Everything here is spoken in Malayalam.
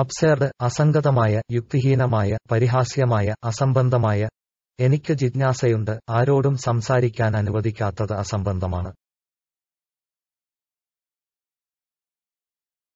അബ്സേർഡ് അസംഗതമായ യുക്തിഹീനമായ പരിഹാസ്യമായ അസംബന്ധമായ എനിക്ക് ജിജ്ഞാസയുണ്ട് ആരോടും സംസാരിക്കാൻ അനുവദിക്കാത്തത് അസംബന്ധമാണ്